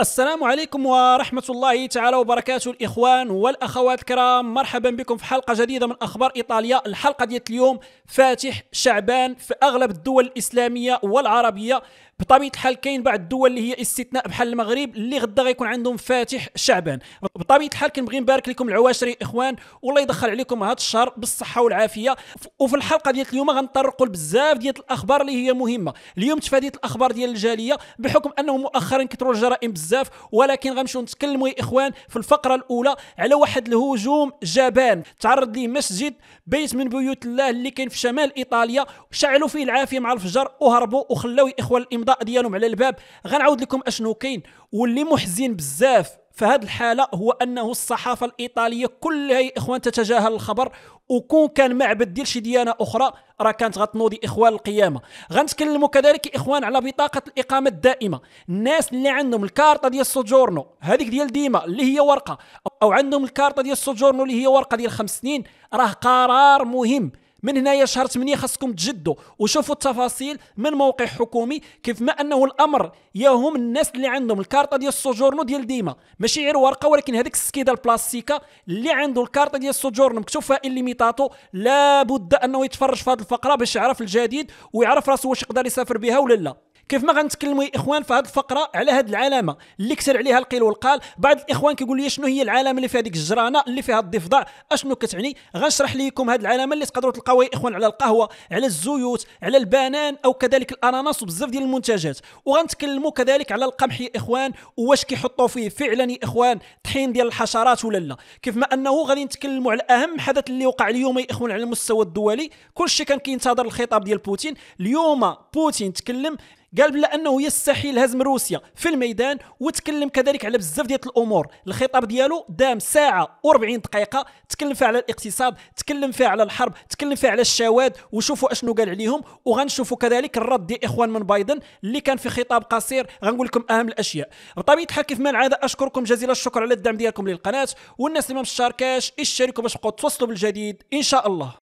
السلام عليكم ورحمة الله تعالى وبركاته الإخوان والأخوات الكرام مرحبا بكم في حلقة جديدة من أخبار إيطاليا الحلقة ديت اليوم فاتح شعبان في أغلب الدول الإسلامية والعربية بطبيعه الحال كاين بعض الدول اللي هي استثناء بحال المغرب اللي غدا غيكون عندهم فاتح شعبان بطبيعه الحال كنبغي نبارك لكم العواشر اخوان والله يدخل عليكم هذا الشهر بالصحه والعافيه وفي الحلقه ديال اليوم غنطرقوا لبزاف ديال الاخبار اللي هي مهمه اليوم تفاديت الاخبار ديال الجاليه بحكم انه مؤخرا كثروا الجرائم بزاف ولكن غنمشيو نتكلموا يا اخوان في الفقره الاولى على واحد الهجوم جبان تعرض ليه مسجد بيت من بيوت الله اللي كاين في شمال ايطاليا شعلوا فيه العافيه مع الفجر وهربوا وخلاو اخوان الامضاء ديالهم على الباب غنعاود لكم اشنو كاين واللي محزن بزاف في هذه الحالة هو أنه الصحافة الإيطالية كلها يا إخوان تتجاهل الخبر وكون كان معبد ديال شي ديانة أخرى راه كانت غتنوضي إخوان القيامة غنتكلموا كذلك إخوان على بطاقة الإقامة الدائمة الناس اللي عندهم الكارطة ديال السوجورنو هذيك ديال ديما اللي هي ورقة أو عندهم الكارطة ديال السوجورنو اللي هي ورقة ديال خمس سنين راه قرار مهم من هنايا شهر 8 خاصكم تجدوا وشوفوا التفاصيل من موقع حكومي كيف ما انه الامر يهم الناس اللي عندهم الكارطه ديال السوجورنو ديال ديما ماشي غير ورقه ولكن هذيك السكيده البلاستيكه اللي عنده الكارطه ديال السوجورنو مكتوب فيها الليميتاتو لابد انه يتفرج في هذه الفقره باش يعرف الجديد ويعرف راسو واش يقدر يسافر بها ولا لا كيف ما غنتكلموا يا اخوان في هذه الفقره على هذه العلامه اللي كثر عليها القيل والقال بعض الاخوان كيقول لي شنو هي العلامه اللي في هذيك الجرانه اللي فيها الضفدع اشنو كتعني غنشرح لكم هذه العلامه اللي تقدروا تلقاوها يا اخوان على القهوه على الزيوت على البنان او كذلك الاناناس وبزاف ديال المنتجات وغنتكلموا كذلك على القمح يا اخوان واش كيحطوا فيه فعلا يا اخوان طحين ديال الحشرات ولا لا كيف ما انه غادي نتكلموا على اهم حدث اللي وقع اليوم يا اخوان على المستوى الدولي كلشي كان كينتظر الخطاب ديال بوتين اليوم بوتين تكلم قال بلا انه يستحيل هزم روسيا في الميدان وتكلم كذلك على بزاف ديال الامور الخطاب ديالو دام ساعه و40 دقيقه تكلم فيها على الاقتصاد تكلم فيها على الحرب تكلم فيها على الشواذ وشوفوا اشنو قال عليهم وغنشوفوا كذلك الرد ديال اخوان من بايدن اللي كان في خطاب قصير غنقول لكم اهم الاشياء بطبيعه الحال كيف ما العاده اشكركم جزيل الشكر على الدعم ديالكم للقناه والناس اللي ما مشاركاش اشتركوا باش تبقوا توصلوا بالجديد ان شاء الله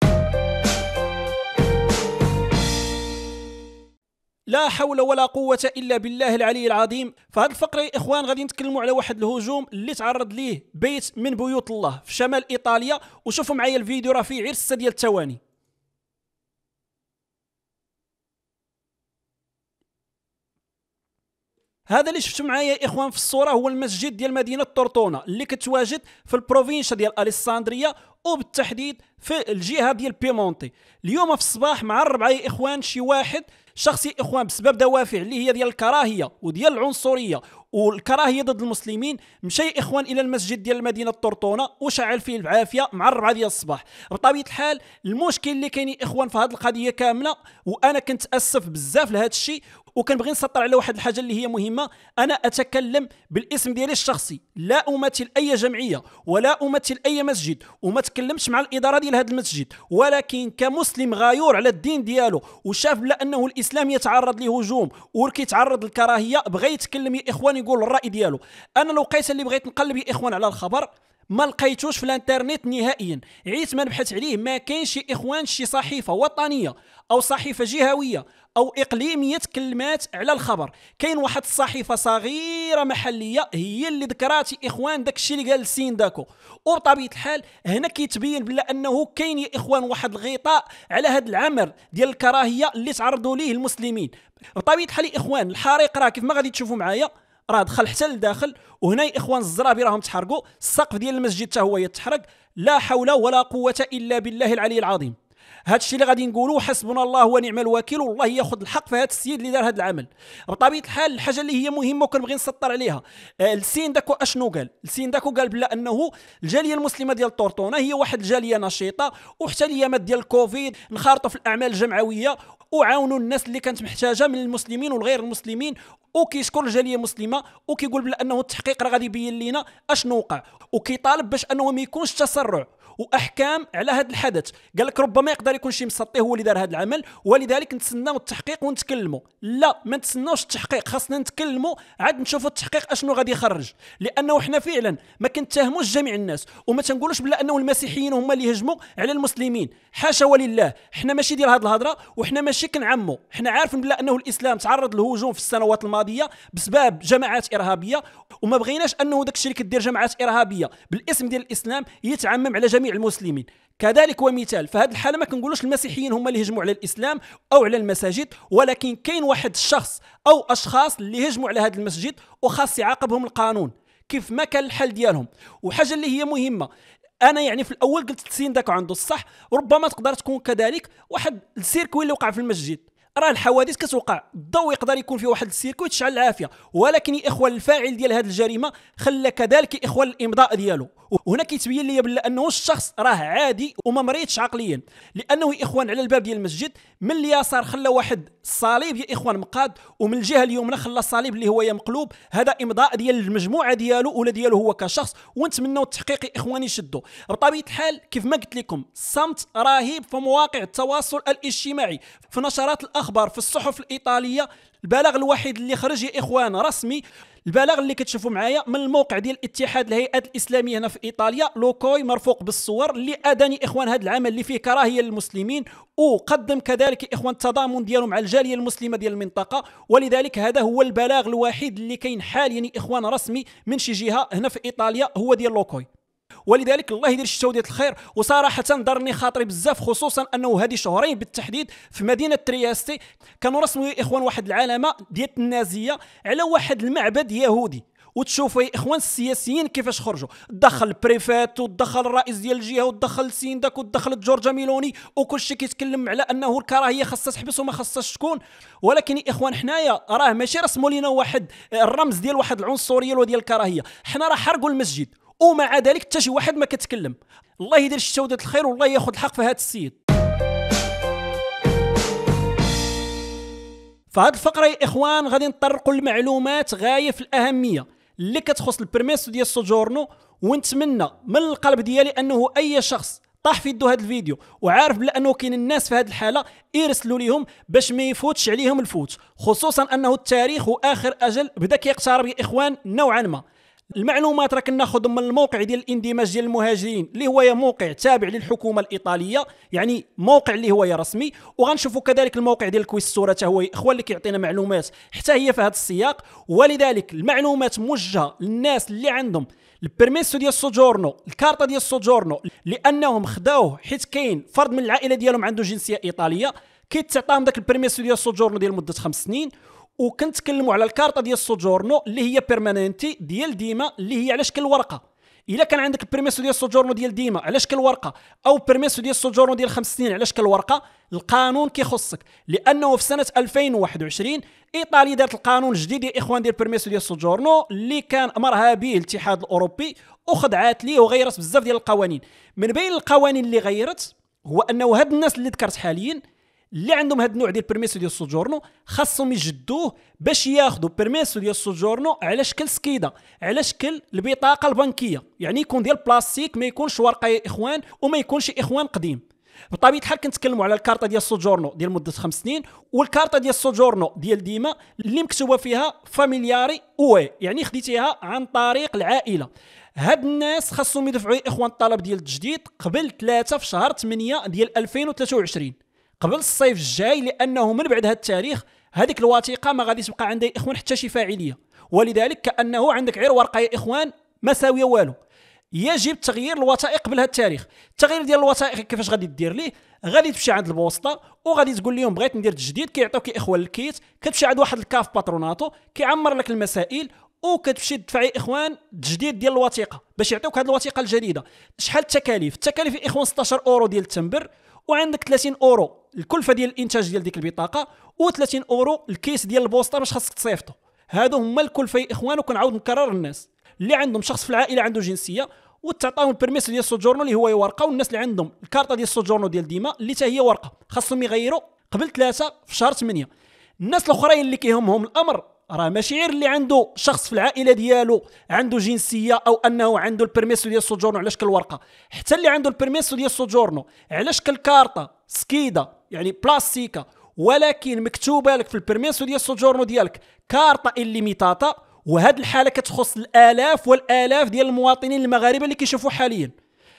لا حول ولا قوة إلا بالله العلي العظيم فهاد الفقرة يا إخوان غادي نتكلموا على واحد الهجوم اللي تعرض ليه بيت من بيوت الله في شمال إيطاليا وشوفوا معايا الفيديو راه فيه عرس ديال التواني هذا اللي شفتوا معايا يا اخوان في الصوره هو المسجد ديال مدينه طرطونه اللي كتواجد في البروفينشا ديال اليساندريا وبالتحديد في الجهه ديال بيمونتي اليوم في الصباح مع الربعه يا اخوان شي واحد شخصي اخوان بسبب دوافع اللي هي ديال الكراهيه وديال العنصريه والكراهيه ضد المسلمين مشى اخوان الى المسجد ديال مدينه طرطونه وشعل فيه العافيه مع الربعه ديال الصباح بطبيعه الحال المشكل اللي كاين اخوان في هذه القضيه كامله وانا كنت اسف بزاف لهذا الشيء وكنبغي نسطر على واحد الحاجه اللي هي مهمه انا اتكلم بالاسم ديالي الشخصي لا امثل اي جمعيه ولا امثل اي مسجد وما تكلمتش مع الاداره ديال هذا المسجد ولكن كمسلم غيور على الدين ديالو وشاف بلا انه الاسلام يتعرض لهجوم وكيتعرض للكراهيه بغى يتكلم يا اخوان يقول الراي ديالو انا لقيت اللي بغيت نقلب يا اخوان على الخبر ما لقيتوش في الانترنت نهائيا عيت ما نبحث عليه ما كاينش اخوان شي صحيفه وطنيه او صحيفه جهويه او اقليميه كلمات على الخبر كاين واحد الصحيفه صغيره محليه هي اللي ذكرات اخوان داك الشيء اللي قال سين داكو وبطبيعه الحال هنا كيتبين بلا انه كاين يا اخوان واحد الغطاء على هذا العمل ديال الكراهيه اللي تعرضوا ليه المسلمين بطبيعه الحال اخوان الحريق راه كيف ما غادي تشوفوا معايا راه دخل حتى لداخل وهنا يا اخوان الزرابي راهم تحرقوا السقف ديال المسجد حتى هو يتحرق لا حول ولا قوه الا بالله العلي العظيم هذا الشيء اللي غادي نقولوا حسبنا الله ونعم الوكيل والله ياخذ الحق في هذا السيد اللي دار هذا العمل بطبيعه الحال الحاجه اللي هي مهمه وكنبغي نسطر عليها آه، السين داكو اشنو قال السين داكو قال بلا انه الجاليه المسلمه ديال طورطونه هي واحد الجاليه نشيطه وحتى الايامات ديال الكوفيد انخرطوا في الاعمال الجمعويه وعاونوا الناس اللي كانت محتاجه من المسلمين والغير المسلمين وكيشكر الجاليه المسلمه وكيقول بلا انه التحقيق راه غادي يبين لينا اشنو وقع وكيطالب باش انه ما يكونش تسرع واحكام على هذا الحدث قال لك ربما يقدر يكون شي مسطي هو اللي دار هذا العمل ولذلك نتسناو التحقيق ونتكلموا لا ما نتسناوش التحقيق خاصنا نتكلموا عاد نشوفوا التحقيق اشنو غادي يخرج لانه حنا فعلا ما كنتهموش جميع الناس وما تنقولوش بلا انه المسيحيين هما اللي هجموا على المسلمين حاشا ولله حنا ماشي ديال هذه الهضره وحنا ماشي كنعموا حنا عارفين بلا انه الاسلام تعرض لهجوم في السنوات الماضيه بسبب جماعات ارهابيه وما بغيناش انه داك الشيء اللي كدير جماعات ارهابيه بالاسم ديال الاسلام يتعمم على جميع المسلمين كذلك ومثال هذه الحاله ما كنقولوش المسيحيين هما اللي هجموا على الاسلام او على المساجد ولكن كاين واحد الشخص او اشخاص اللي هجموا على هذا المسجد وخاص يعاقبهم القانون كيف ما كان الحل ديالهم وحاجه اللي هي مهمه انا يعني في الاول قلت السين داك عنده الصح ربما تقدر تكون كذلك واحد السيركوي اللي وقع في المسجد راه الحوادث كتوقع الضوء يقدر يكون في واحد السيركوي تشعل العافيه ولكن يا اخوان الفاعل ديال هذه الجريمه خلى كذلك اخوان الامضاء ديالو وهنا كيتبين لي بلا انه الشخص راه عادي وما مريضش عقليا لانه يا اخوان على الباب ديال المسجد من اليسار خلى واحد الصليب يا اخوان مقاد ومن الجهه اليمنى خلى الصليب اللي هو مقلوب هذا امضاء ديال المجموعه ديالو ولا ديالو هو كشخص ونتمنوا التحقيق يا اخواني شدو بطبيعه الحال كيف ما قلت لكم صمت رهيب في مواقع التواصل الاجتماعي في نشرات الاخبار في الصحف الايطاليه البلاغ الوحيد اللي خرج يا اخوان رسمي البلاغ اللي كتشوفوا معايا من الموقع ديال الاتحاد الهيئات الاسلاميه هنا في ايطاليا لوكوي مرفوق بالصور اللي اداني اخوان هذا العمل اللي فيه كراهيه للمسلمين وقدم كذلك اخوان التضامن ديالو مع الجاليه المسلمه ديال المنطقه ولذلك هذا هو البلاغ الوحيد اللي كاين حاليا اخوان رسمي من شي جهه هنا في ايطاليا هو ديال لوكوي ولذلك الله يدير الشتاء ديال الخير وصراحه ضرني خاطري بزاف خصوصا انه هذه شهرين بالتحديد في مدينه ترياستي كانوا رسموا يا اخوان واحد العلامه ديال النازيه على واحد المعبد يهودي وتشوفوا يا اخوان السياسيين كيفاش خرجوا دخل البريفات ودخل الرئيس ديال الجهه ودخل داك ودخل جورجا ميلوني وكل شيء كيتكلم على انه الكراهيه خاصها تحبس وما خاصهاش تكون ولكن يا اخوان حنايا راه ماشي رسموا لينا واحد الرمز ديال واحد العنصريه ديال الكراهيه حنا راه حرقوا المسجد ومع ذلك حتى شي واحد ما كتكلم الله يدير الشتا ودات الخير والله ياخذ الحق في هذا السيد فهاد الفقره يا اخوان غادي نطرقوا المعلومات غايه في الاهميه اللي كتخص البرميس ديال سوجورنو ونتمنى من القلب ديالي انه اي شخص طاح في يدو هذا الفيديو وعارف بلا انه كاين الناس في هذه الحاله يرسلوا ليهم باش ما يفوتش عليهم الفوت خصوصا انه التاريخ واخر اجل بدا كيقترب يا اخوان نوعا ما المعلومات راك ناخذ من الموقع ديال الاندماج ديال المهاجرين اللي هو موقع تابع للحكومه الايطاليه يعني موقع اللي هو رسمي وغنشوفوا كذلك الموقع ديال الكويستورا حتى هو اخوان اللي كيعطينا معلومات حتى هي في هذا السياق ولذلك المعلومات موجهه للناس اللي عندهم البيرميسو ديال السوجورنو الكارطه ديال السوجورنو لانهم خداوه حيت كاين فرد من العائله ديالهم عنده جنسيه ايطاليه كيتعطاهم داك البيرميسو ديال السوجورنو ديال مده خمس سنين وكنتكلموا على الكارطه ديال السوجورنو اللي هي بيرماننتي ديال ديما اللي هي على شكل ورقه الا كان عندك بريميسو ديال السوجورنو ديال ديما على شكل ورقه او بريميسو ديال السوجورنو ديال خمس سنين على شكل ورقه القانون كيخصك لانه في سنه 2021 ايطاليا دارت القانون الجديد يا اخوان ديال بيرميسو ديال السوجورنو اللي كان امرها به الاتحاد الاوروبي وخدعات ليه وغيرت بزاف ديال القوانين من بين القوانين اللي غيرت هو انه هاد الناس اللي ذكرت حاليا اللي عندهم هذا النوع ديال بيرميسيو ديال سوجورنو خاصهم يجدوه باش ياخذوا بيرميسيو ديال سوجورنو على شكل سكيده على شكل البطاقه البنكيه يعني يكون ديال بلاستيك ما يكونش ورقه يا اخوان وما يكونش اخوان قديم بطبيعه الحال كنتكلموا على الكارطه ديال سوجورنو ديال مده خمس سنين والكارطه ديال سوجورنو ديال ديما اللي مكتوبه فيها فاميلياري اوي يعني خديتيها عن طريق العائله هاد الناس خاصهم يدفعوا اخوان الطلب ديال التجديد قبل 3 في شهر 8 ديال 2023 قبل الصيف الجاي لانه من بعد هذا التاريخ هذيك الوثيقه ما غادي تبقى عندها اخوان حتى شي فاعليه ولذلك كانه عندك غير ورقه يا اخوان ما ساويه والو يجب تغيير الوثائق قبل هذا التاريخ التغيير ديال الوثائق كيفاش غادي دير ليه غادي تمشي عند البوسطه وغادي تقول لهم بغيت ندير تجديد كيعطيوك اخوان الكيت كتمشي عند واحد الكاف باتروناتو كيعمر لك المسائل وكتمشي تدفع يا اخوان تجديد ديال الوثيقه باش يعطيوك هذه الوثيقه الجديده شحال التكاليف التكاليف يا اخوان 16 اورو ديال التمبر وعندك 30 اورو الكلفه ديال الانتاج ديال ديك البطاقه و30 اورو الكيس ديال البوسطه باش خاصك تصيفطو هادو هما الكلفه يا اخوان وكنعاود نكرر الناس اللي عندهم شخص في العائله عنده جنسيه وتعطاهم البيرميس ديال السوجورنو اللي هو ورقه والناس اللي عندهم الكارطه ديال السوجورنو ديال ديما اللي حتى هي ورقه خاصهم يغيروا قبل ثلاثة في شهر 8 الناس الاخرين اللي كيهمهم الامر راه ماشي غير اللي عنده شخص في العائله ديالو عنده جنسيه او انه عنده البيرميس ديال السوجورنو على شكل ورقه حتى اللي عنده البيرميس ديال السوجورنو على شكل كارطه سكيده يعني بلاستيكه ولكن مكتوبه لك في البيرميسو ديال السوجورنو ديالك كارطه ليميتاتا وهاد الحاله كتخص الالاف والالاف ديال المواطنين المغاربه اللي كيشوفوا حاليا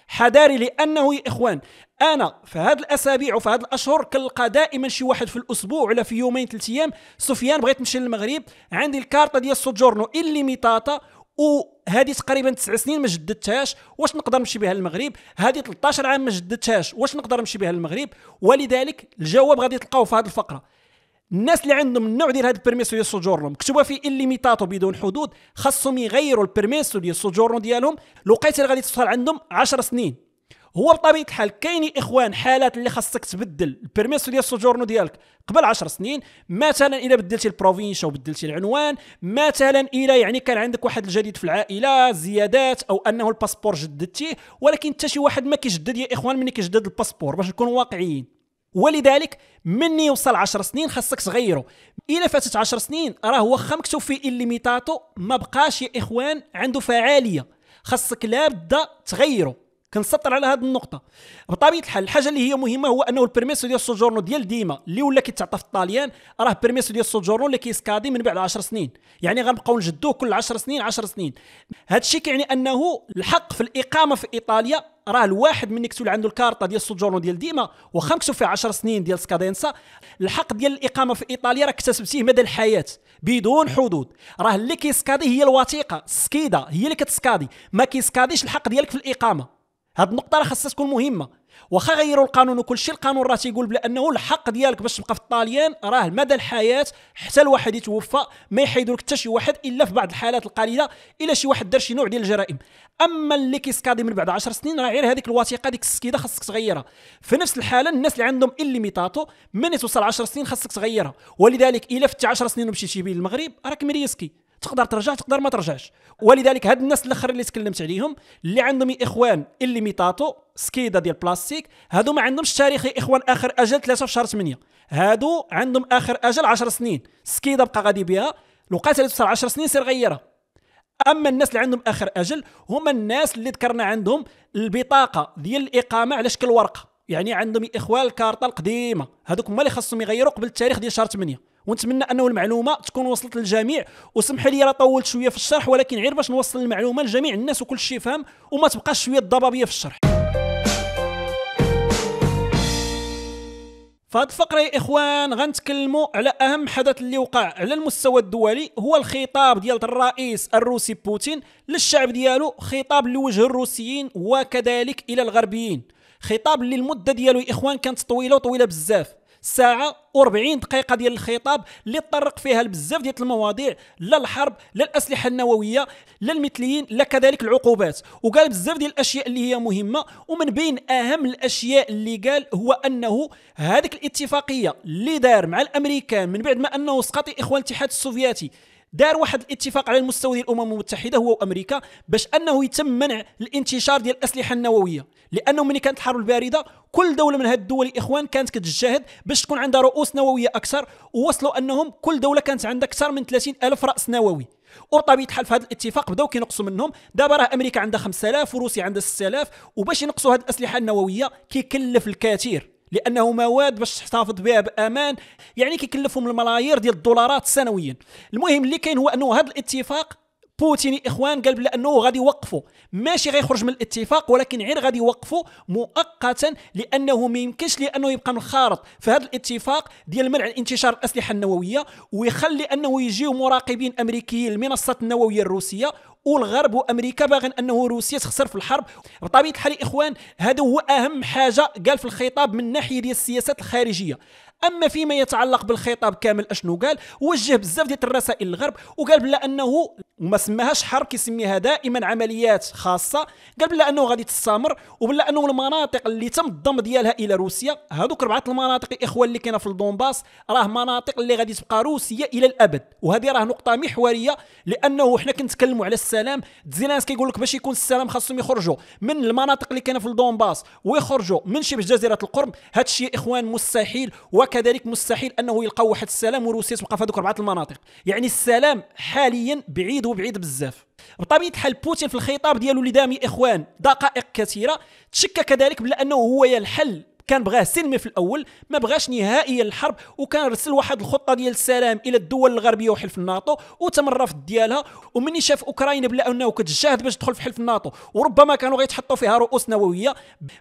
حذاري لانه يا اخوان انا في هاد الاسابيع وفي هاد الاشهر كنلقى دائما شي واحد في الاسبوع ولا في يومين ثلاث ايام سفيان بغيت نمشي للمغرب عندي الكارطه ديال السوجورنو ليميتاتا وهذه تقريبا تسع سنين ما جددتهاش واش نقدر نمشي بها للمغرب هذه 13 عام ما جددتهاش واش نقدر نمشي بها للمغرب ولذلك الجواب غادي تلقاوه في هذه الفقره الناس اللي عندهم النوع ديال هذا البيرميسو ديال سوجورنو مكتوبه في الليميتاتو بدون حدود خاصهم يغيروا البيرميسو ديال سوجورنو ديالهم لقيت غادي توصل عندهم 10 سنين هو بطبيعه الحال كاين اخوان حالات اللي خاصك تبدل البيرميسو ديال السوجورنو ديالك قبل 10 سنين مثلا الا بدلتي البروفينش او بدلتي العنوان مثلا الا يعني كان عندك واحد الجديد في العائله زيادات او انه الباسبور جددتيه ولكن حتى شي واحد ما كيجدد يا اخوان ملي كيجدد الباسبور باش نكونوا واقعيين ولذلك مني يوصل 10 سنين خاصك تغيره الا فاتت 10 سنين راه واخا مكتوب فيه الليميتاتو ما بقاش يا اخوان عنده فعاليه خاصك لابد تغيره كنسطر على هذه النقطه بطبيعه الحال الحاجه اللي هي مهمه هو انه البيرميسو ديال السوجورنو ديال ديما اللي ولا كيتعطى في الطاليان راه بيرميسو ديال السوجورنو اللي كيسكادي من بعد 10 سنين يعني غنبقاو نجدوه كل 10 سنين 10 سنين هذا الشيء كيعني انه الحق في الاقامه في ايطاليا راه الواحد من كتولي عنده الكارطه ديال السوجورنو ديال ديما واخا مكتوب فيها 10 سنين ديال سكادينسا الحق ديال الاقامه في ايطاليا راه اكتسبتيه مدى الحياه بدون حدود راه اللي كيسكادي هي الوثيقه السكيده هي اللي كتسكادي ما كيسكاديش الحق ديالك في الاقامه هاد النقطه راه خاصها تكون مهمه واخا غيروا القانون وكل شيء القانون راه تيقول بانه الحق ديالك باش تبقى في الطاليان راه مدى الحياه حتى الواحد يتوفى ما يحيدوا لك حتى شي واحد الا في بعض الحالات القليله الا شي واحد دار شي نوع ديال الجرائم اما اللي كيسكادي من بعد 10 سنين راه غير هذيك الوثيقه ديك السكيده خاصك تغيرها في نفس الحاله الناس اللي عندهم الليميتاتو من توصل 10 سنين خاصك تغيرها ولذلك الا فتي 10 سنين ومشيتي به المغرب راك مريسكي تقدر ترجع تقدر ما ترجعش ولذلك هاد الناس الاخرين اللي تكلمت عليهم اللي عندهم اخوان اللي ميطاتو سكيده ديال بلاستيك هادو ما عندهمش تاريخ اخوان اخر اجل 3 في شهر 8 هادو عندهم اخر اجل 10 سنين سكيده بقى غادي بها القتل تصير 10 سنين سير غيرها اما الناس اللي عندهم اخر اجل هما الناس اللي ذكرنا عندهم البطاقه ديال الاقامه على شكل ورقه يعني عندهم اخوان الكارطه القديمه هذوك هما اللي خاصهم يغيروا قبل التاريخ ديال شهر 8 ونتمنى انه المعلومه تكون وصلت للجميع وسمح لي راه طولت شويه في الشرح ولكن غير باش نوصل المعلومه لجميع الناس وكل شيء يفهم وما تبقاش شويه ضبابيه في الشرح فهاد الفقرة يا إخوان غنتكلموا على أهم حدث اللي وقع على المستوى الدولي هو الخطاب ديال الرئيس الروسي بوتين للشعب ديالو خطاب لوجه الروسيين وكذلك إلى الغربيين خطاب اللي المدة ديالو يا إخوان كانت طويلة وطويلة بزاف ساعه و40 دقيقه ديال الخطاب اللي تطرق فيها لبزاف ديال المواضيع لا الحرب لا الاسلحه النوويه لا المثليين لا كذلك العقوبات وقال بزاف ديال الاشياء اللي هي مهمه ومن بين اهم الاشياء اللي قال هو انه هذيك الاتفاقيه اللي دار مع الامريكان من بعد ما انه سقط اخوان الاتحاد السوفيتي دار واحد الاتفاق على المستوى ديال الامم المتحده هو وامريكا باش انه يتم منع الانتشار ديال الاسلحه النوويه لانه ملي كانت الحرب البارده كل دوله من هذه الدول الاخوان كانت كتجاهد باش تكون عندها رؤوس نوويه اكثر ووصلوا انهم كل دوله كانت عندها اكثر من 30 الف راس نووي وبطبيعه الحال في هذا الاتفاق بداو كينقصوا منهم دابا راه امريكا عندها 5000 وروسيا عندها 6000 وباش ينقصوا هذه الاسلحه النوويه كيكلف الكثير لانه مواد باش تحتفظ بها بامان يعني كيكلفهم الملايير ديال الدولارات سنويا المهم اللي كاين هو انه هذا الاتفاق بوتين اخوان قال بانه غادي يوقفوا ماشي غيخرج من الاتفاق ولكن غير غادي يوقفوا مؤقتا لانه ما يمكنش لانه يبقى منخرط في هذا الاتفاق ديال منع انتشار الاسلحه النوويه ويخلي انه يجيو مراقبين امريكيين المنصات النوويه الروسيه والغرب وامريكا باغا انه روسيا تخسر في الحرب بطبيعه الحال الاخوان هذا هو اهم حاجه قال في الخطاب من ناحيه ديال السياسات الخارجيه اما فيما يتعلق بالخطاب كامل اشنو قال وجه بزاف ديال الرسائل للغرب وقال بلا انه ما سماهاش حرب كيسميها دائما عمليات خاصه قال بلا انه غادي تستمر وبلا انه المناطق اللي تم الضم ديالها الى روسيا هذوك اربعه المناطق الاخوه اللي كاينه في الدونباس راه مناطق اللي غادي تبقى روسيه الى الابد وهذه راه نقطه محوريه لانه حنا كنتكلموا على السلام زيلانس كيقول لك باش يكون السلام خاصهم يخرجوا من المناطق اللي كاينه في الدونباس ويخرجوا من شبه جزيره القرم هذا الشيء اخوان مستحيل وك وكذلك مستحيل انه يلقاو واحد السلام وروسيا تبقى في هذوك اربعه المناطق يعني السلام حاليا بعيد وبعيد بزاف بطبيعه الحال بوتين في الخطاب ديالو دام اخوان دقائق كثيره تشكى كذلك بلا انه هو الحل كان بغاه سلمي في الاول ما بغاش نهائيا الحرب وكان رسل واحد الخطه ديال السلام الى الدول الغربيه وحلف الناتو وتم الرفض ديالها ومني شاف اوكرانيا بلا انه كتجاهد باش تدخل في حلف الناتو وربما كانوا غيتحطوا فيها رؤوس نوويه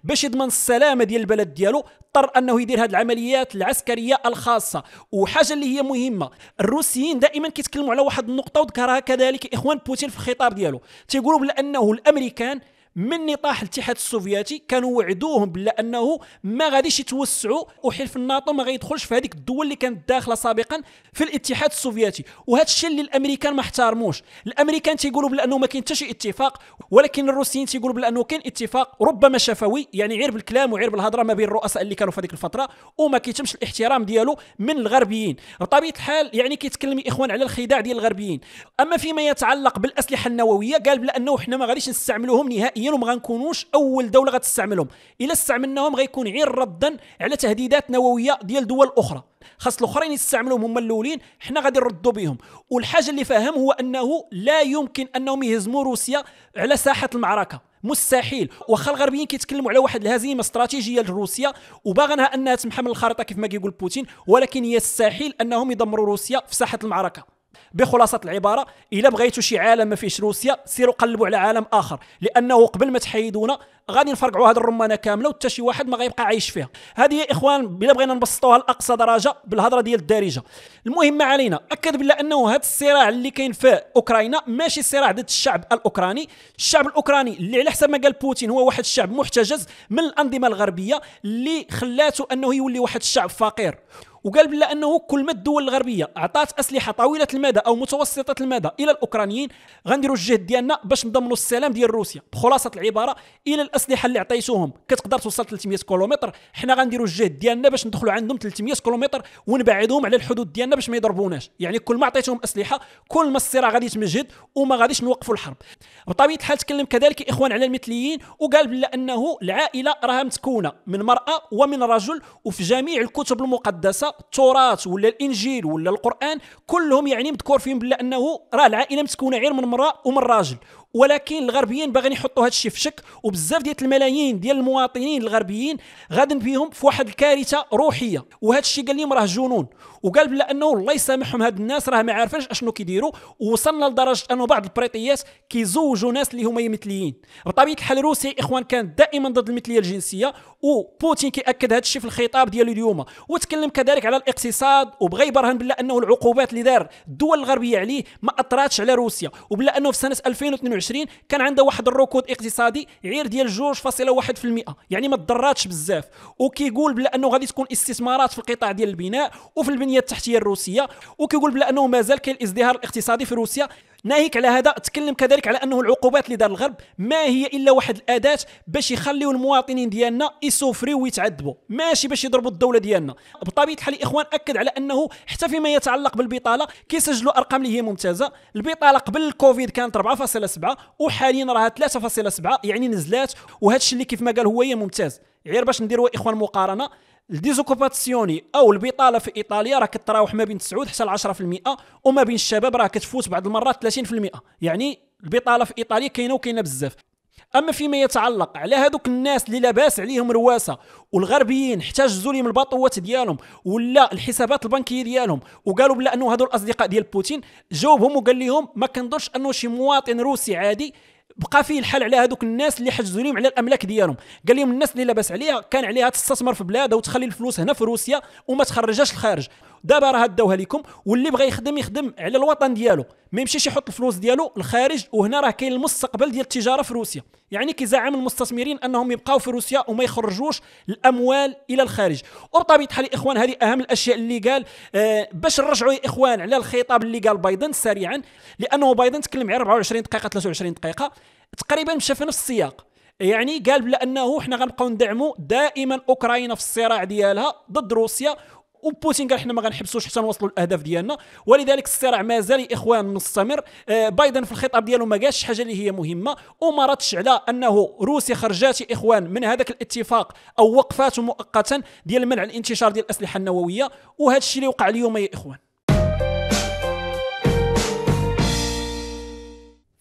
باش يضمن السلامه ديال البلد ديالو اضطر انه يدير هذه العمليات العسكريه الخاصه وحاجه اللي هي مهمه الروسيين دائما كيتكلموا على واحد النقطه وذكرها كذلك اخوان بوتين في الخطاب ديالو تيقولوا بانه الامريكان من نطاح الاتحاد السوفيتي كانوا وعدوهم بلا انه ما غاديش يتوسعوا وحلف الناتو ما غيدخلش في هذيك الدول اللي كانت داخله سابقا في الاتحاد السوفيتي وهذا الشيء اللي الامريكان ما احترموش الامريكان تيقولوا انه ما كاين حتى شي اتفاق ولكن الروسيين تيقولوا انه كاين اتفاق ربما شفوي يعني غير بالكلام وغير بالهضره ما بين الرؤساء اللي كانوا في هذيك الفتره وما كيتمش الاحترام ديالو من الغربيين بطبيعه الحال يعني كيتكلم الاخوان على الخداع ديال الغربيين اما فيما يتعلق بالاسلحه النوويه قال انه حنا ما غاديش نستعملوهم نهائيا حقيقيين وما غنكونوش اول دوله غتستعملهم الا استعملناهم غيكون غير ردا على تهديدات نوويه ديال دول اخرى خاص الاخرين يستعملوهم هما الاولين حنا غادي نردوا بهم والحاجه اللي فاهم هو انه لا يمكن انهم يهزموا روسيا على ساحه المعركه مستحيل واخا الغربيين كيتكلموا على واحد الهزيمه استراتيجيه لروسيا وباغنها انها تمحى من الخريطه كيف ما كيقول بوتين ولكن يستحيل انهم يدمروا روسيا في ساحه المعركه بخلاصه العباره الا بغيتوا شي عالم ما فيهش روسيا سيروا قلبوا على عالم اخر لانه قبل ما تحيدونا غادي نفرقعوا هذه الرمانه كامله وحتى شي واحد ما غيبقى عايش فيها هذه يا اخوان بلا بغينا نبسطوها لاقصى درجه بالهضره ديال الدارجه المهم ما علينا اكد بالله انه هذا الصراع اللي كاين في اوكرانيا ماشي صراع ضد الشعب الاوكراني الشعب الاوكراني اللي على حسب ما قال بوتين هو واحد الشعب محتجز من الانظمه الغربيه اللي خلاته انه يولي واحد الشعب فقير وقال بلا انه كل ما الدول الغربيه اعطات اسلحه طويله المدى او متوسطه المدى الى الاوكرانيين غنديروا الجهد ديالنا باش نضمنوا السلام ديال روسيا بخلاصه العباره الى الاسلحه اللي عطيتوهم كتقدر توصل 300 كيلومتر حنا غنديروا الجهد ديالنا باش ندخلوا عندهم 300 كيلومتر ونبعدهم على الحدود ديالنا باش ما يضربوناش يعني كل ما عطيتهم اسلحه كل ما الصراع غادي يتمجد وما غاديش نوقفوا الحرب بطبيعه الحال تكلم كذلك اخوان على المثليين وقال بلا انه العائله راها متكونه من مراه ومن رجل وفي جميع الكتب المقدسه التراث ولا الانجيل ولا القران كلهم يعني مذكور فيهم بلا انه راه العائله متكونه غير من المراه ومن الراجل ولكن الغربيين باغيين يحطوا هذا الشيء في شك وبزاف ديال الملايين ديال المواطنين الغربيين غادي بهم في واحد الكارثه روحيه وهذا الشيء قال لهم راه جنون وقال بلا انه الله يسامحهم هاد الناس راه ما عارفاش اشنو كيديروا ووصلنا لدرجه انه بعض البريطيات كيزوجوا ناس اللي هما مثليين بطبيعه الحال روسيا اخوان كانت دائما ضد المثليه الجنسيه وبوتين كياكد هذا الشيء في الخطاب ديالو اليوم وتكلم كذلك على الاقتصاد وبغى يبرهن بلا انه العقوبات اللي دار الدول الغربيه عليه ما اثراتش على روسيا وبلا انه في سنه 2022 2021 كان عنده واحد الركود اقتصادي عير ديال 2.1% يعني ما تضراتش بزاف وكيقول بلا انه غادي تكون استثمارات في القطاع ديال البناء وفي البنيه التحتيه الروسيه وكيقول بلا انه مازال كاين الازدهار الاقتصادي في روسيا ناهيك على هذا تكلم كذلك على انه العقوبات اللي دار الغرب ما هي الا واحد الاداه باش يخليو المواطنين ديالنا يسوفريو ويتعذبوا ماشي باش يضربوا الدوله ديالنا بطبيعه الحال الاخوان اكد على انه حتى فيما يتعلق بالبطاله كيسجلوا ارقام اللي هي ممتازه البطاله قبل الكوفيد كانت 4.7 وحاليا راها 3.7 يعني نزلات وهذا الشيء اللي كيف ما قال هو ممتاز غير باش نديروا اخوان مقارنه الديزوكوباسيوني او البطاله في ايطاليا راه كتراوح ما بين 9 حتى 10% وما بين الشباب راه كتفوت بعض المرات 30% يعني البطاله في ايطاليا كاينه وكاينه بزاف اما فيما يتعلق على هذوك الناس اللي لاباس عليهم رواسه والغربيين احتجزوا لهم البطوات ديالهم ولا الحسابات البنكيه ديالهم وقالوا بلا انه هذو الاصدقاء ديال بوتين جاوبهم وقال لهم ما كنظنش انه شي مواطن روسي عادي بقى فيه الحال على هذوك الناس اللي حجزوا لهم على الاملاك ديالهم قال لهم الناس اللي لاباس عليها كان عليها تستثمر في بلادها وتخلي الفلوس هنا في روسيا وما تخرجهاش الخارج دابا راه داوها لكم واللي بغى يخدم يخدم على الوطن ديالو ما يمشيش يحط الفلوس ديالو الخارج وهنا راه كاين المستقبل ديال التجاره في روسيا يعني كيزعم المستثمرين انهم يبقاو في روسيا وما يخرجوش الاموال الى الخارج وبطبيعه الحال الاخوان هذه اهم الاشياء اللي قال آه باش نرجعوا يا اخوان على الخطاب اللي قال بايدن سريعا لانه بايدن تكلم على 24 دقيقه 23 دقيقه تقريبا مشى في نفس السياق يعني قال بلا انه حنا غنبقاو ندعموا دائما اوكرانيا في الصراع ديالها ضد روسيا وبوتين قال حنا ما غنحبسوش حتى نوصلوا الاهداف ديالنا ولذلك الصراع مازال يا اخوان مستمر آه، بايدن في الخطاب ديالو ما قالش حاجه اللي هي مهمه وما ردش على انه روسيا خرجات يا اخوان من هذاك الاتفاق او وقفات مؤقتا ديال منع الانتشار ديال الاسلحه النوويه وهذا الشيء اللي وقع اليوم يا اخوان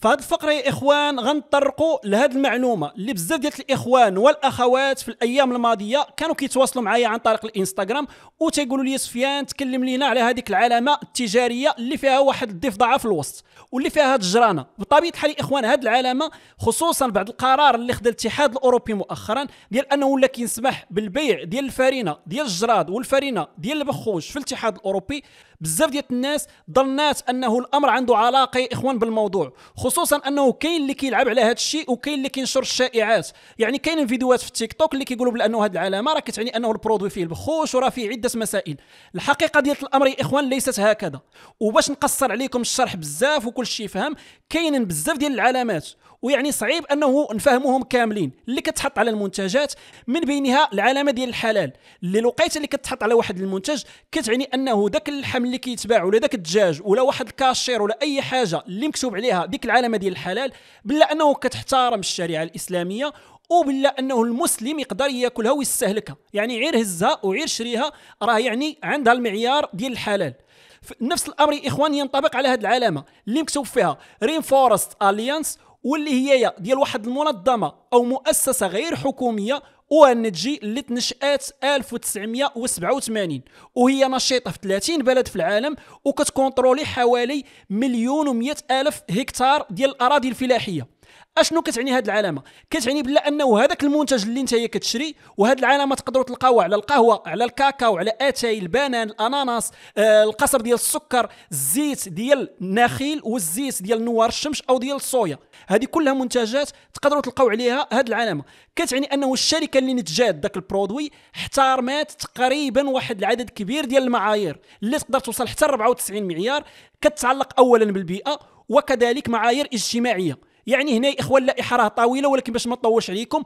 فهاد الفقره يا اخوان غنطرقوا لهاد المعلومه اللي بزاف ديال الاخوان والاخوات في الايام الماضيه كانوا كيتواصلوا معايا عن طريق الانستغرام وتيقولوا لي سفيان تكلم لينا على هذيك العلامه التجاريه اللي فيها واحد الضفدعه في الوسط واللي فيها هاد الجرانه بطبيعه الحال اخوان هاد العلامه خصوصا بعد القرار اللي خدا الاتحاد الاوروبي مؤخرا ديال انه ولا كيسمح بالبيع ديال الفارينه ديال الجراد والفارينه ديال البخوش في الاتحاد الاوروبي بزاف ديال الناس ظنات انه الامر عنده علاقه يا اخوان بالموضوع خصوصا انه كاين اللي كيلعب على هذا الشيء وكاين اللي كينشر الشائعات يعني كاين فيديوهات في التيك توك اللي كيقولوا بانه هذه العلامه راه كتعني انه البرودوي فيه البخوش وراه فيه عده مسائل الحقيقه ديال الامر يا اخوان ليست هكذا وباش نقصر عليكم الشرح بزاف وكل شيء فهم كاين بزاف ديال العلامات ويعني صعيب انه نفهمهم كاملين اللي كتحط على المنتجات من بينها العلامه ديال الحلال اللي الوقيته اللي كتحط على واحد المنتج كتعني انه ذاك اللحم اللي كيتباع ولا ذاك الدجاج ولا واحد الكاشير ولا اي حاجه اللي مكتوب عليها ديك العلامه ديال الحلال بلا انه كتحترم الشريعه الاسلاميه وبلا انه المسلم يقدر ياكلها ويستهلكها يعني غير هزها وغير شريها راه يعني عندها المعيار ديال الحلال نفس الامر يا اخوان ينطبق على هذه العلامه اللي مكتوب فيها رين فورست اليانس واللي هي ديال واحد المنظمه او مؤسسه غير حكوميه او ان جي اللي تنشات 1987 وهي نشيطه في 30 بلد في العالم وكتكونترولي حوالي مليون و الف هكتار ديال الاراضي الفلاحيه اشنو كتعني هذه العلامه كتعني بلا انه هذاك المنتج اللي انت كتشري وهذه العلامه تقدروا تلقاوها على القهوه على الكاكاو على اتاي البنان الاناناس آه القصر ديال السكر الزيت ديال النخيل والزيت ديال نوار الشمس او ديال الصويا هذه كلها منتجات تقدروا تلقاو عليها هذه العلامه كتعني انه الشركه اللي نتجات ذاك البرودوي احترمت تقريبا واحد العدد كبير ديال المعايير اللي تقدر توصل حتى 94 معيار كتتعلق اولا بالبيئه وكذلك معايير اجتماعيه يعني هنا اخوان لائحه راه طويله ولكن باش ما نطولش عليكم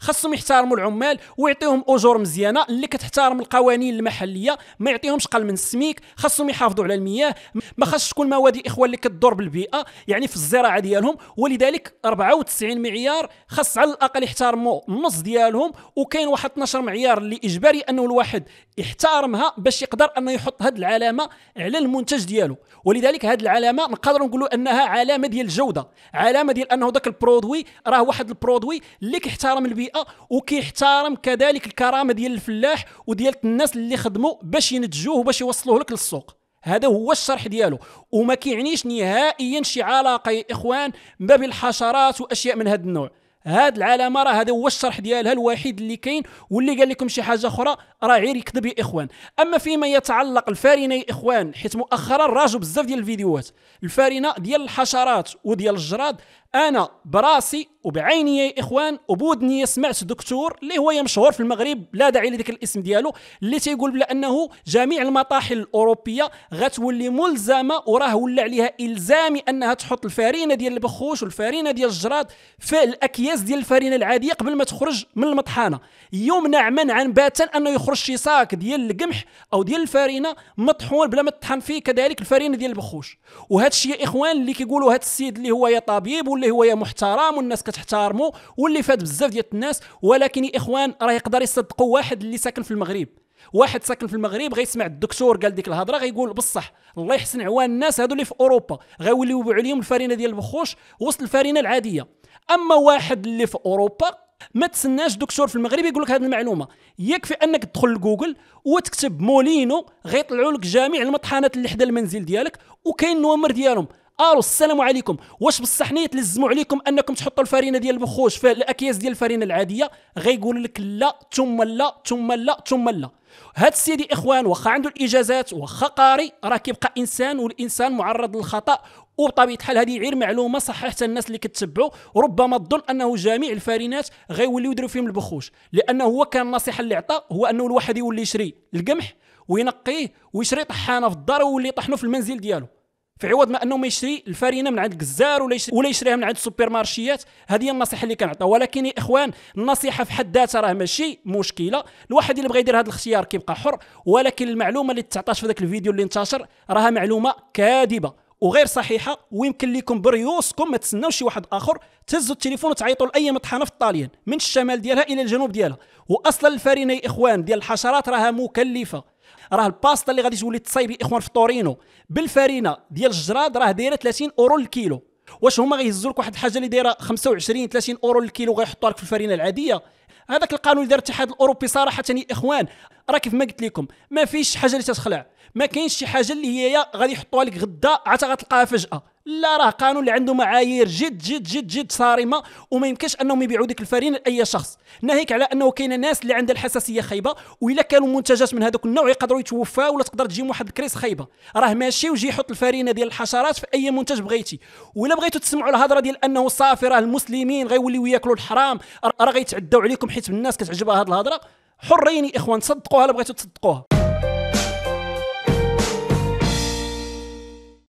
خاصهم يحترموا العمال ويعطيهم اجور مزيانه اللي كتحترم القوانين المحليه ما يعطيهمش قل من السميك خاصهم يحافظوا على المياه ما خاصش تكون مواد الاخوه اللي كتضر بالبيئه يعني في الزراعه ديالهم ولذلك 94 معيار خاص على الاقل يحترموا النص ديالهم وكاين واحد 12 معيار اللي اجباري انه الواحد يحترمها باش يقدر انه يحط هذه العلامه على المنتج ديالو ولذلك هذه العلامه نقدروا نقولوا انها علامه ديال الجوده علامه ديال انه ذاك البرودوي راه واحد البرودوي اللي كيحترم البيئه البيئه وكيحترم كذلك الكرامه ديال الفلاح وديال الناس اللي خدموا باش ينتجوه وباش يوصلوه لك للسوق هذا هو الشرح ديالو وما كيعنيش نهائيا شي علاقه يا اخوان ما بين الحشرات واشياء من هذا النوع هاد العلامه راه هذا هو الشرح ديالها الوحيد اللي كاين واللي قال لكم شي حاجه اخرى راه غير يكذب يا اخوان اما فيما يتعلق الفارنه يا اخوان حيت مؤخرا راجوا بزاف ديال الفيديوهات الفارنه ديال الحشرات وديال الجراد انا براسي وبعيني يا اخوان وبودني سمعت دكتور اللي هو مشهور في المغرب لا داعي لذكر الاسم ديالو اللي تيقول بانه جميع المطاحن الاوروبيه غتولي ملزمه وراه ولا عليها الزامي انها تحط الفارينه ديال البخوش والفارينه ديال الجراد في الاكياس ديال الفارينه العاديه قبل ما تخرج من المطحانه يمنع منعا باتا انه يخرج شي صاك ديال القمح او ديال الفارينه مطحون بلا ما تطحن فيه كذلك الفارينه ديال البخوش وهذا الشيء يا اخوان اللي كيقولوا هذا السيد اللي هو يا طبيب واللي هو محترم والناس كتحترمو واللي فاد بزاف ديال الناس ولكن يا اخوان راه يقدر يصدقوا واحد اللي ساكن في المغرب واحد ساكن في المغرب غيسمع الدكتور قال ديك الهضره غيقول بصح الله يحسن عوان الناس هادو اللي في اوروبا غيوليو يبيعوا عليهم الفرينه ديال البخوش وسط الفرينه العاديه اما واحد اللي في اوروبا ما تسناش دكتور في المغرب يقول لك هذه المعلومه يكفي انك تدخل لجوجل وتكتب مولينو غيطلعوا لك جميع المطحنات اللي حدا المنزل ديالك وكاين النوامر ديالهم الو السلام عليكم واش بصح نيت لزموا عليكم انكم تحطوا الفرينه ديال البخوش في الاكياس ديال الفرينه العاديه غيقول لك لا ثم لا ثم لا ثم لا هاد السيدي اخوان واخا عنده الاجازات واخا قاري راه كيبقى انسان والانسان معرض للخطا وبطبيعه الحال هذه غير معلومه صححتها الناس اللي كتبعوا ربما تظن انه جميع الفارينات غيوليو يديروا فيهم البخوش لانه هو كان النصيحه اللي عطى هو انه الواحد يولي يشري القمح وينقيه ويشري طحانه في الدار ويولي يطحنه في المنزل ديالو في عوض ما انه ما يشري الفرينه من عند الجزار ولا يشري ولا يشريها من عند السوبر مارشيات هذه هي النصيحه اللي كنعطيها ولكن يا اخوان النصيحه في حد ذاتها راه ماشي مشكله الواحد اللي بغى يدير هذا الاختيار كيبقى حر ولكن المعلومه اللي تعطاش في ذاك الفيديو اللي انتشر راها معلومه كاذبه وغير صحيحه ويمكن لكم بريوسكم ما تسناوش شي واحد اخر تهزوا التليفون وتعيطوا لاي مطحنه في الطاليان من الشمال ديالها الى الجنوب ديالها واصلا الفرينه يا اخوان ديال الحشرات راها مكلفه راه الباستا اللي غادي تولي تصايب الاخوان في تورينو بالفارينه ديال الجراد راه دايره 30 اورو للكيلو واش هما غيهزوا لك واحد الحاجه اللي دايره 25 30 اورو للكيلو غيحطوها لك في الفرينه العاديه هذاك القانون اللي دار الاتحاد الاوروبي صراحه يا اخوان راه كيف ما قلت لكم ما فيش حاجه اللي تتخلع ما كاينش شي حاجه اللي هي غادي يحطوها لك غدا عاد غتلقاها فجاه لا راه قانون اللي عنده معايير جد جد جد جد صارمه وما يمكنش انهم يبيعوا ديك الفرينه لاي شخص ناهيك على انه كاين ناس اللي عندها الحساسيه خايبه والا كانوا منتجات من هذاك النوع يقدروا يتوفى ولا تقدر تجيهم واحد الكريس خايبه راه ماشي وجي يحط الفرينه ديال الحشرات في اي منتج بغيتي ولا بغيتوا تسمعوا الهضره ديال انه صافي راه المسلمين غيوليو ياكلوا الحرام راه غيتعدوا عليكم عليكم حيت الناس كتعجبها هاد الهضره حرين اخوان تصدقوها الا بغيتو تصدقوها